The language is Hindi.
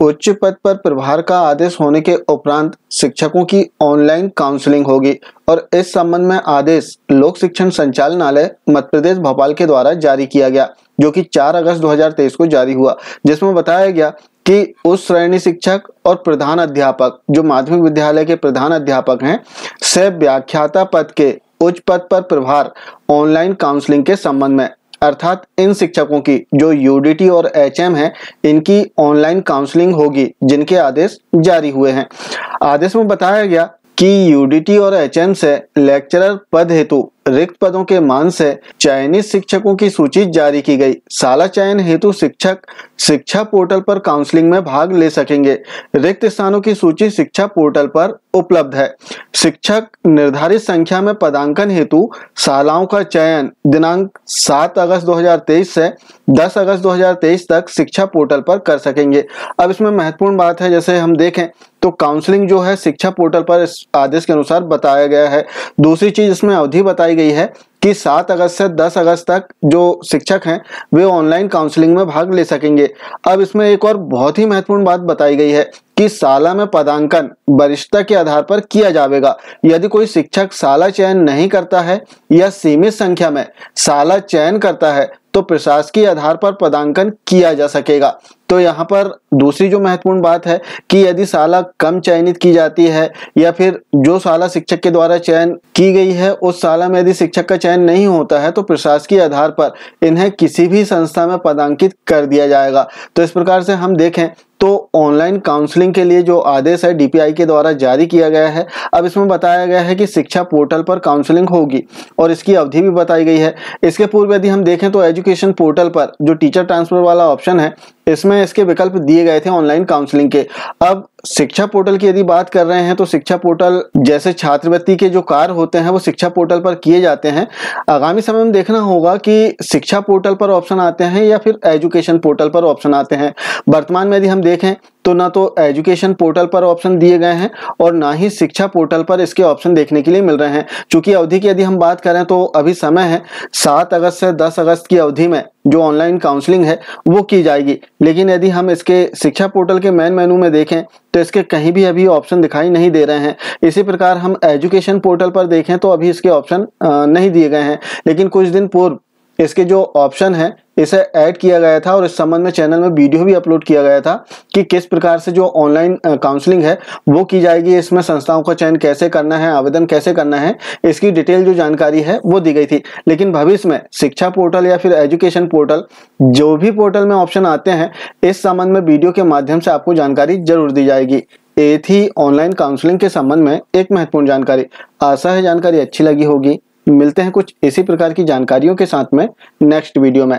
उच्च पद पर प्रभार का आदेश होने के उपरांत शिक्षकों की ऑनलाइन काउंसलिंग होगी और इस संबंध में आदेश लोक शिक्षण संचालनालय मध्य प्रदेश भोपाल के द्वारा जारी किया गया जो कि 4 अगस्त 2023 को जारी हुआ जिसमें बताया गया कि उस श्रेणी शिक्षक और प्रधान अध्यापक जो माध्यमिक विद्यालय के प्रधान अध्यापक हैं से व्याख्याता पद के उच्च पद पर प्रभार ऑनलाइन काउंसलिंग के संबंध में अर्थात इन शिक्षकों की जो यूडीटी और एचएम हैं इनकी ऑनलाइन काउंसलिंग होगी जिनके आदेश जारी हुए हैं आदेश में बताया गया कि यूडीटी और एचएम से लेक्चरर पद हेतु रिक्त पदों के मान से चयनित शिक्षकों की सूची जारी की गई साला चयन हेतु शिक्षक शिक्षा पोर्टल पर काउंसलिंग में भाग ले सकेंगे रिक्त स्थानों की सूची शिक्षा पोर्टल पर उपलब्ध है शिक्षक निर्धारित संख्या में पदांकन हेतु शालाओं का चयन दिनांक 7 अगस्त 2023 से 10 अगस्त 2023 तक शिक्षा पोर्टल पर कर सकेंगे अब इसमें महत्वपूर्ण बात है जैसे हम देखें तो काउंसलिंग जो है शिक्षा पोर्टल पर इस आदेश के अनुसार बताया गया है दूसरी चीज इसमें अवधि बताई गई है कि 7 अगस्त से 10 अगस्त तक जो शिक्षक हैं वे ऑनलाइन काउंसलिंग में भाग ले सकेंगे अब इसमें एक और बहुत ही महत्वपूर्ण बात बताई गई है कि साला में पदांकन वरिष्ठता के आधार पर किया जाएगा यदि कोई शिक्षक साला चयन नहीं करता है या सीमित संख्या में साला चयन करता है तो प्रशासकीय आधार पर पदांकन किया जा सकेगा तो यहाँ पर दूसरी जो महत्वपूर्ण बात है कि यदि साला कम चयनित की जाती है या फिर जो साला शिक्षक के द्वारा चयन की गई है उस साला में यदि शिक्षक का चयन नहीं होता है तो प्रशासकीय आधार पर इन्हें किसी भी संस्था में पदांकित कर दिया जाएगा तो इस प्रकार से हम देखें तो ऑनलाइन काउंसलिंग के लिए जो आदेश है डीपीआई के द्वारा जारी किया गया है अब इसमें बताया गया है कि शिक्षा पोर्टल पर काउंसलिंग होगी और इसकी अवधि भी बताई गई है इसके पूर्व यदि हम देखें तो एजुकेशन पोर्टल पर जो टीचर ट्रांसफर वाला ऑप्शन है इसमें इसके विकल्प दिए गए थे ऑनलाइन काउंसलिंग के अब शिक्षा पोर्टल की यदि बात कर रहे हैं तो शिक्षा पोर्टल जैसे छात्रवृत्ति के जो कार्य होते हैं वो शिक्षा पोर्टल पर किए जाते हैं आगामी समय में देखना होगा कि शिक्षा पोर्टल पर ऑप्शन आते हैं या फिर एजुकेशन पोर्टल पर ऑप्शन आते हैं वर्तमान में यदि हम देखें तो ना तो एजुकेशन पोर्टल पर ऑप्शन दिए गए हैं और ना ही शिक्षा पोर्टल पर इसके ऑप्शन देखने के लिए मिल रहे हैं चूंकि अवधि की यदि हम बात करें तो अभी समय है सात अगस्त से दस अगस्त की अवधि में जो ऑनलाइन काउंसलिंग है वो की जाएगी लेकिन यदि हम इसके शिक्षा पोर्टल के मेन मेनू में देखें तो इसके कहीं भी अभी ऑप्शन दिखाई नहीं दे रहे हैं इसी प्रकार हम एजुकेशन पोर्टल पर देखें तो अभी इसके ऑप्शन नहीं दिए गए हैं लेकिन कुछ दिन पूर्व इसके जो ऑप्शन है इसे ऐड किया गया था और इस संबंध में चैनल में वीडियो भी अपलोड किया गया था कि किस प्रकार से जो ऑनलाइन काउंसलिंग है वो की जाएगी इसमें संस्थाओं का चयन कैसे करना है आवेदन कैसे करना है इसकी डिटेल जो जानकारी है वो दी गई थी लेकिन भविष्य में शिक्षा पोर्टल या फिर एजुकेशन पोर्टल जो भी पोर्टल में ऑप्शन आते हैं इस संबंध में वीडियो के माध्यम से आपको जानकारी जरूर दी जाएगी ये थी ऑनलाइन काउंसलिंग के संबंध में एक महत्वपूर्ण जानकारी आशा है जानकारी अच्छी लगी होगी मिलते हैं कुछ इसी प्रकार की जानकारियों के साथ में नेक्स्ट वीडियो में